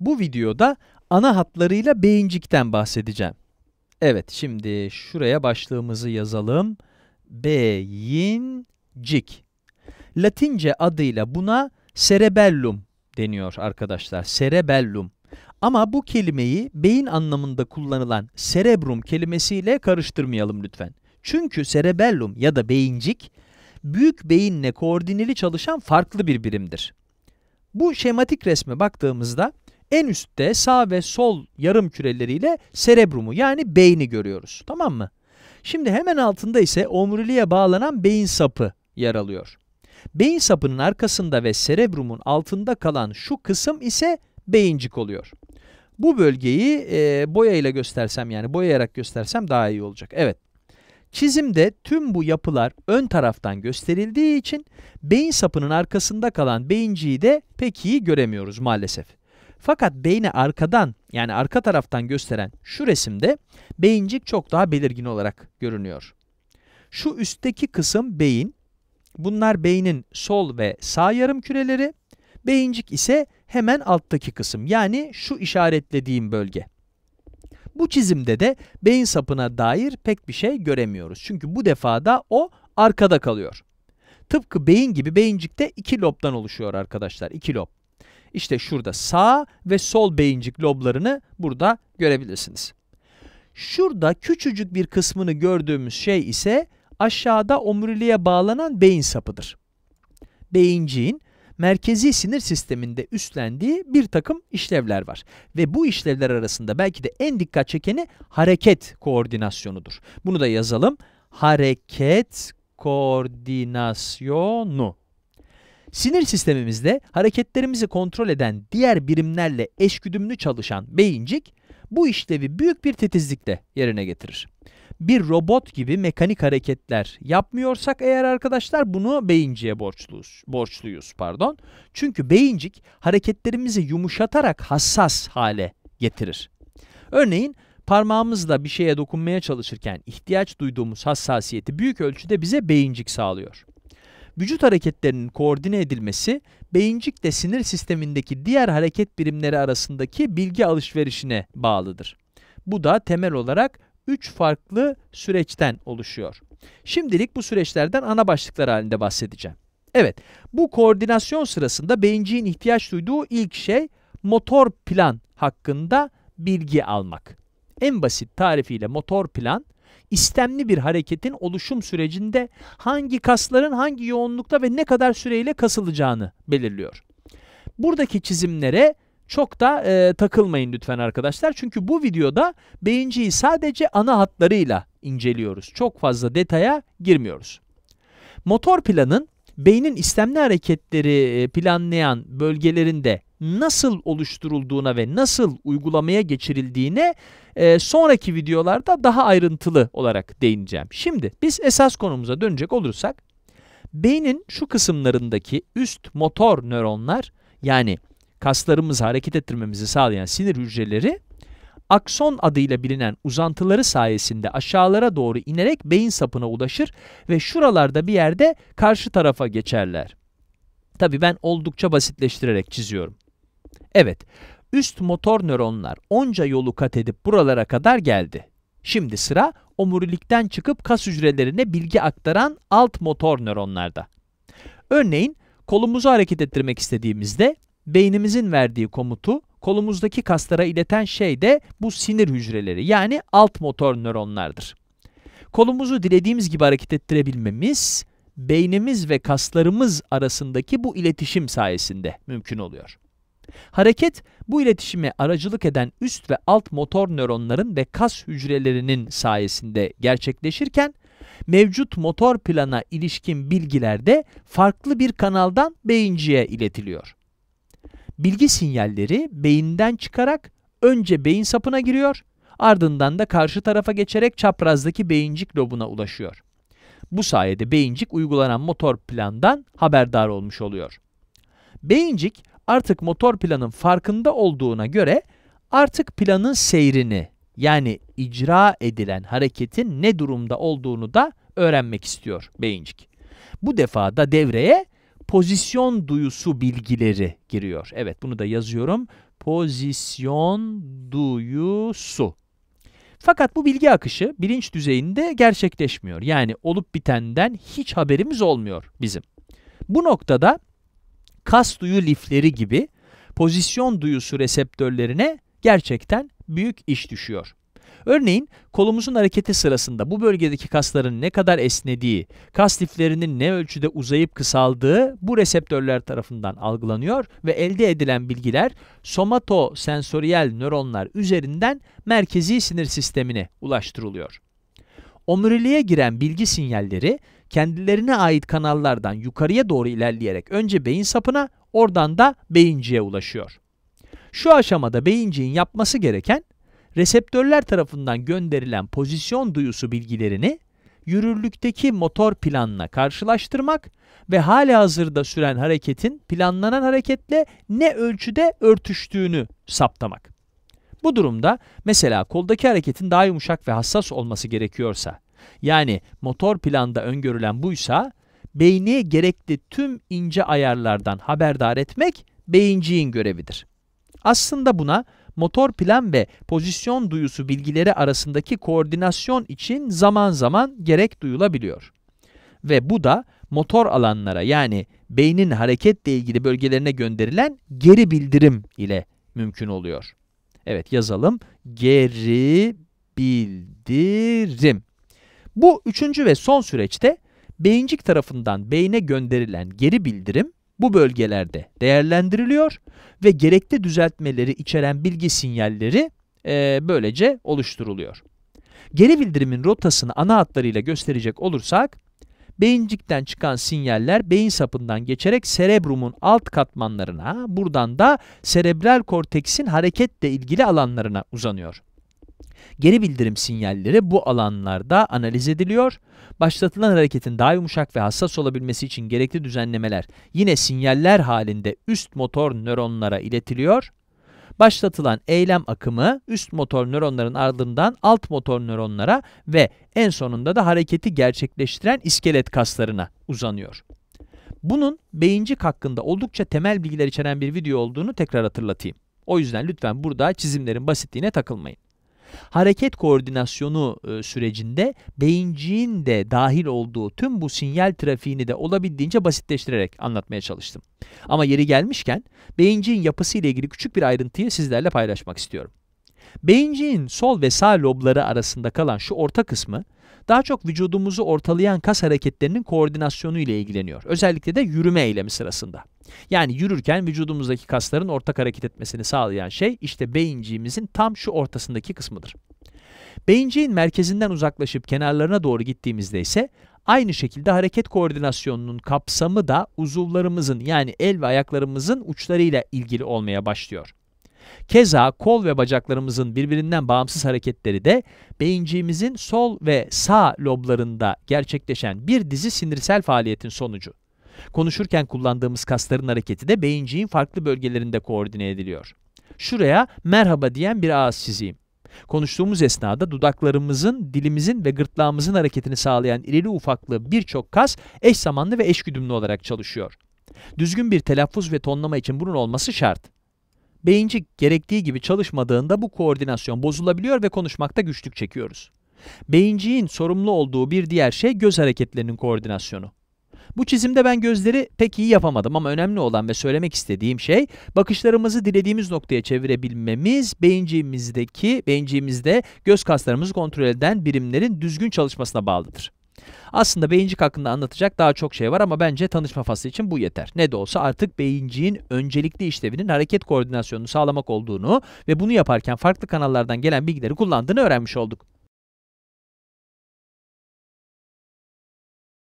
Bu videoda ana hatlarıyla beyincikten bahsedeceğim. Evet, şimdi şuraya başlığımızı yazalım. Beyincik. Latince adıyla buna cerebellum deniyor arkadaşlar. Cerebellum. Ama bu kelimeyi beyin anlamında kullanılan cerebrum kelimesiyle karıştırmayalım lütfen. Çünkü cerebellum ya da beyincik, büyük beyinle koordineli çalışan farklı bir birimdir. Bu şematik resme baktığımızda, en üstte sağ ve sol yarım küreleriyle serebrumu yani beyni görüyoruz. Tamam mı? Şimdi hemen altında ise omuriliğe bağlanan beyin sapı yer alıyor. Beyin sapının arkasında ve serebrumun altında kalan şu kısım ise beyincik oluyor. Bu bölgeyi e, boyayla göstersem yani boyayarak göstersem daha iyi olacak. Evet. Çizimde tüm bu yapılar ön taraftan gösterildiği için beyin sapının arkasında kalan beyinciyi de pek iyi göremiyoruz maalesef. Fakat beyni arkadan yani arka taraftan gösteren şu resimde beyincik çok daha belirgin olarak görünüyor. Şu üstteki kısım beyin. Bunlar beynin sol ve sağ yarım küreleri. Beyincik ise hemen alttaki kısım yani şu işaretlediğim bölge. Bu çizimde de beyin sapına dair pek bir şey göremiyoruz. Çünkü bu defada o arkada kalıyor. Tıpkı beyin gibi beyincik de iki lobdan oluşuyor arkadaşlar. İki lob. İşte şurada sağ ve sol beyincik loblarını burada görebilirsiniz. Şurada küçücük bir kısmını gördüğümüz şey ise aşağıda omuriliğe bağlanan beyin sapıdır. Beyinciğin merkezi sinir sisteminde üstlendiği bir takım işlevler var. Ve bu işlevler arasında belki de en dikkat çekeni hareket koordinasyonudur. Bunu da yazalım. Hareket koordinasyonu. Sinir sistemimizde hareketlerimizi kontrol eden diğer birimlerle eşgüdümlü çalışan beyincik bu işlevi büyük bir titizlikle yerine getirir. Bir robot gibi mekanik hareketler yapmıyorsak eğer arkadaşlar bunu beyinciye borçluyuz. Borçluyuz pardon. Çünkü beyincik hareketlerimizi yumuşatarak hassas hale getirir. Örneğin parmağımızla bir şeye dokunmaya çalışırken ihtiyaç duyduğumuz hassasiyeti büyük ölçüde bize beyincik sağlıyor. Vücut hareketlerinin koordine edilmesi beyincikle sinir sistemindeki diğer hareket birimleri arasındaki bilgi alışverişine bağlıdır. Bu da temel olarak 3 farklı süreçten oluşuyor. Şimdilik bu süreçlerden ana başlıklar halinde bahsedeceğim. Evet, bu koordinasyon sırasında beyinciğin ihtiyaç duyduğu ilk şey motor plan hakkında bilgi almak. En basit tarifiyle motor plan, istemli bir hareketin oluşum sürecinde hangi kasların hangi yoğunlukta ve ne kadar süreyle kasılacağını belirliyor. Buradaki çizimlere çok da e, takılmayın lütfen arkadaşlar. Çünkü bu videoda beyinciyi sadece ana hatlarıyla inceliyoruz. Çok fazla detaya girmiyoruz. Motor planın beynin istemli hareketleri e, planlayan bölgelerinde nasıl oluşturulduğuna ve nasıl uygulamaya geçirildiğine e, sonraki videolarda daha ayrıntılı olarak değineceğim. Şimdi biz esas konumuza dönecek olursak beynin şu kısımlarındaki üst motor nöronlar yani kaslarımızı hareket ettirmemizi sağlayan sinir hücreleri akson adıyla bilinen uzantıları sayesinde aşağılara doğru inerek beyin sapına ulaşır ve şuralarda bir yerde karşı tarafa geçerler. Tabii ben oldukça basitleştirerek çiziyorum. Evet, üst motor nöronlar onca yolu kat edip buralara kadar geldi. Şimdi sıra omurilikten çıkıp kas hücrelerine bilgi aktaran alt motor nöronlarda. Örneğin kolumuzu hareket ettirmek istediğimizde beynimizin verdiği komutu kolumuzdaki kaslara ileten şey de bu sinir hücreleri yani alt motor nöronlardır. Kolumuzu dilediğimiz gibi hareket ettirebilmemiz beynimiz ve kaslarımız arasındaki bu iletişim sayesinde mümkün oluyor. Hareket bu iletişime aracılık eden üst ve alt motor nöronların ve kas hücrelerinin sayesinde gerçekleşirken mevcut motor plana ilişkin bilgiler de farklı bir kanaldan beyinciye iletiliyor. Bilgi sinyalleri beyinden çıkarak önce beyin sapına giriyor, ardından da karşı tarafa geçerek çaprazdaki beyincik lobuna ulaşıyor. Bu sayede beyincik uygulanan motor plandan haberdar olmuş oluyor. Beyincik artık motor planın farkında olduğuna göre artık planın seyrini yani icra edilen hareketin ne durumda olduğunu da öğrenmek istiyor beyincik. Bu defa da devreye pozisyon duyusu bilgileri giriyor. Evet bunu da yazıyorum. Pozisyon duyusu. Fakat bu bilgi akışı bilinç düzeyinde gerçekleşmiyor. Yani olup bitenden hiç haberimiz olmuyor bizim. Bu noktada kas duyu lifleri gibi pozisyon duyusu reseptörlerine gerçekten büyük iş düşüyor. Örneğin kolumuzun hareketi sırasında bu bölgedeki kasların ne kadar esnediği, kas liflerinin ne ölçüde uzayıp kısaldığı bu reseptörler tarafından algılanıyor ve elde edilen bilgiler somatosensoriyel nöronlar üzerinden merkezi sinir sistemine ulaştırılıyor. Omuriliğe giren bilgi sinyalleri kendilerine ait kanallardan yukarıya doğru ilerleyerek önce beyin sapına oradan da beyinciğe ulaşıyor. Şu aşamada beyinciğin yapması gereken reseptörler tarafından gönderilen pozisyon duyusu bilgilerini yürürlükteki motor planına karşılaştırmak ve hala hazırda süren hareketin planlanan hareketle ne ölçüde örtüştüğünü saptamak. Bu durumda mesela koldaki hareketin daha yumuşak ve hassas olması gerekiyorsa yani motor planda öngörülen buysa beyni gerekli tüm ince ayarlardan haberdar etmek beyinciğin görevidir. Aslında buna motor plan ve pozisyon duyusu bilgileri arasındaki koordinasyon için zaman zaman gerek duyulabiliyor. Ve bu da motor alanlara yani beynin hareketle ilgili bölgelerine gönderilen geri bildirim ile mümkün oluyor. Evet yazalım. Geri bildirim. Bu üçüncü ve son süreçte beyincik tarafından beyne gönderilen geri bildirim bu bölgelerde değerlendiriliyor ve gerekli düzeltmeleri içeren bilgi sinyalleri e, böylece oluşturuluyor. Geri bildirimin rotasını ana hatlarıyla gösterecek olursak, beyincikten çıkan sinyaller beyin sapından geçerek serebrumun alt katmanlarına, buradan da serebral korteksin hareketle ilgili alanlarına uzanıyor. Geri bildirim sinyalleri bu alanlarda analiz ediliyor. Başlatılan hareketin daha yumuşak ve hassas olabilmesi için gerekli düzenlemeler yine sinyaller halinde üst motor nöronlara iletiliyor. Başlatılan eylem akımı üst motor nöronların ardından alt motor nöronlara ve en sonunda da hareketi gerçekleştiren iskelet kaslarına uzanıyor. Bunun beyincik hakkında oldukça temel bilgiler içeren bir video olduğunu tekrar hatırlatayım. O yüzden lütfen burada çizimlerin basitliğine takılmayın. Hareket koordinasyonu e, sürecinde beyinciğin de dahil olduğu tüm bu sinyal trafiğini de olabildiğince basitleştirerek anlatmaya çalıştım. Ama yeri gelmişken beyinciğin yapısı ile ilgili küçük bir ayrıntıyı sizlerle paylaşmak istiyorum. Beyinciğin sol ve sağ lobları arasında kalan şu orta kısmı daha çok vücudumuzu ortalayan kas hareketlerinin koordinasyonu ile ilgileniyor. Özellikle de yürüme eylemi sırasında. Yani yürürken vücudumuzdaki kasların ortak hareket etmesini sağlayan şey işte beyinciğimizin tam şu ortasındaki kısmıdır. Beyinciğin merkezinden uzaklaşıp kenarlarına doğru gittiğimizde ise aynı şekilde hareket koordinasyonunun kapsamı da uzuvlarımızın yani el ve ayaklarımızın uçlarıyla ilgili olmaya başlıyor. Keza kol ve bacaklarımızın birbirinden bağımsız hareketleri de beyinciğimizin sol ve sağ loblarında gerçekleşen bir dizi sinirsel faaliyetin sonucu. Konuşurken kullandığımız kasların hareketi de beyinciğin farklı bölgelerinde koordine ediliyor. Şuraya merhaba diyen bir ağız çizeyim. Konuştuğumuz esnada dudaklarımızın, dilimizin ve gırtlağımızın hareketini sağlayan irili ufaklı birçok kas eş zamanlı ve eşgüdümlü olarak çalışıyor. Düzgün bir telaffuz ve tonlama için bunun olması şart. Beyincik gerektiği gibi çalışmadığında bu koordinasyon bozulabiliyor ve konuşmakta güçlük çekiyoruz. Beyinciğin sorumlu olduğu bir diğer şey göz hareketlerinin koordinasyonu. Bu çizimde ben gözleri pek iyi yapamadım ama önemli olan ve söylemek istediğim şey bakışlarımızı dilediğimiz noktaya çevirebilmemiz beyinciğimizdeki beyinciğimizde göz kaslarımızı kontrol eden birimlerin düzgün çalışmasına bağlıdır. Aslında beyincik hakkında anlatacak daha çok şey var ama bence tanışma faslı için bu yeter. Ne de olsa artık beyinciğin öncelikli işlevinin hareket koordinasyonunu sağlamak olduğunu ve bunu yaparken farklı kanallardan gelen bilgileri kullandığını öğrenmiş olduk.